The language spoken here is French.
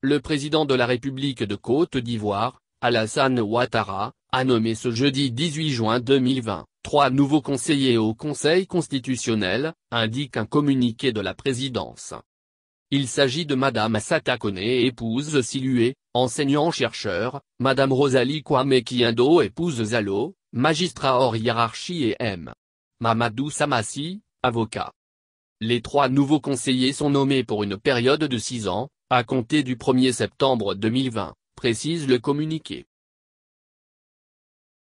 Le président de la République de Côte d'Ivoire, Alassane Ouattara, a nommé ce jeudi 18 juin 2020, trois nouveaux conseillers au Conseil constitutionnel, indique un communiqué de la présidence. Il s'agit de Madame Assata Koné épouse Silué, enseignant-chercheur, Madame Rosalie Kwame Kiando épouse Zalo, magistrat hors hiérarchie et M. Mamadou Samassi, avocat. Les trois nouveaux conseillers sont nommés pour une période de six ans, à compter du 1er septembre 2020, précise le communiqué.